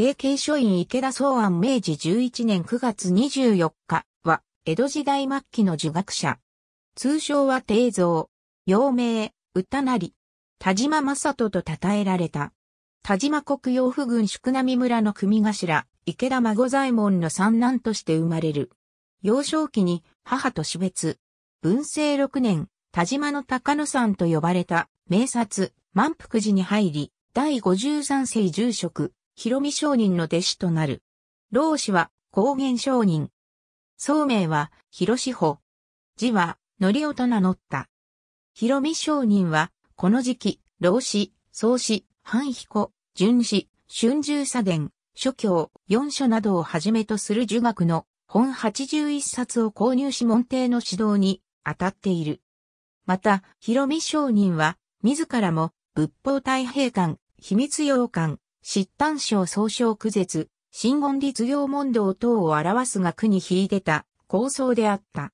政経書院池田総案明治11年9月24日は、江戸時代末期の儒学者。通称は帝蔵。陽明、歌なり。田島正人と称えられた。田島国洋府郡宿波村の組頭、池田孫左衛門の三男として生まれる。幼少期に母と死別。文政6年、田島の高野山と呼ばれた、名刹、満福寺に入り、第53世住職、広見商人の弟子となる。老子は、高原商人。宋名は、広志保。字は、則夫と名乗った。広見商人は、この時期、老子、宗子、半彦、淳子、春秋左伝、諸教、四書などをはじめとする儒学の本八十一冊を購入し門弟の指導に当たっている。また、広見商人は、自らも、仏法太平館、秘密洋館、疾丹症総称苦絶、新言律行問答等を表す学に秀でた構想であった。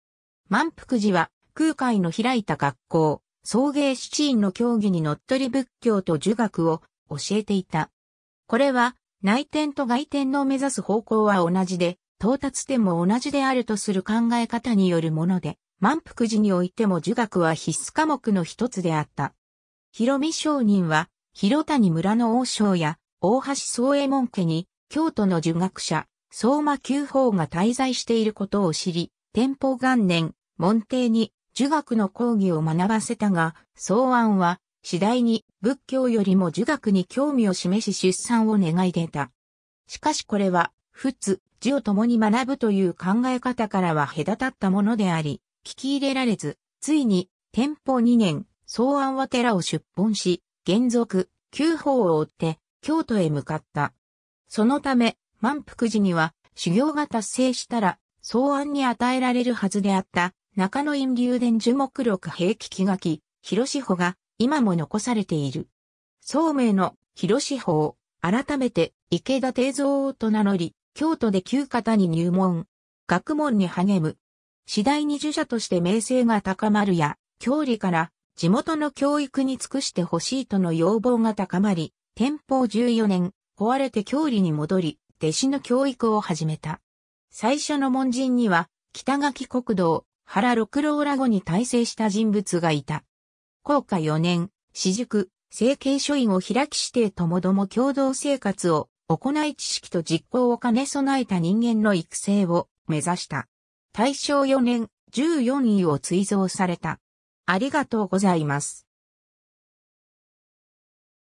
満腹寺は空海の開いた学校、送迎七院の教義にのっとり仏教と儒学を教えていた。これは内転と外転の目指す方向は同じで、到達点も同じであるとする考え方によるもので、満腹寺においても儒学は必須科目の一つであった。広見商人は、広谷村の王将や大橋宗右衛門家に、京都の儒学者、相馬九方が滞在していることを知り、天保元年、門弟に儒学の講義を学ばせたが、草案は次第に仏教よりも儒学に興味を示し出産を願い出た。しかしこれは、仏、字を共に学ぶという考え方からは隔たったものであり、聞き入れられず、ついに、天保2年、草案は寺を出奔し、原則九法を追って、京都へ向かった。そのため、満腹時には修行が達成したら、草案に与えられるはずであった中野院流伝樹木録兵器気書き、広志法が今も残されている。聡明の広志法を改めて池田定蔵と名乗り、京都で旧方に入門、学問に励む。次第に儒者として名声が高まるや、教理から地元の教育に尽くしてほしいとの要望が高まり、天保14年、壊れて郷里に戻り、弟子の教育を始めた。最初の門人には、北垣国道、原六郎ら後に大成した人物がいた。高下4年、私塾、政経書院を開きしてともども共同生活を行い知識と実行を兼ね備えた人間の育成を目指した。大正4年、14位を追贈された。ありがとうございます。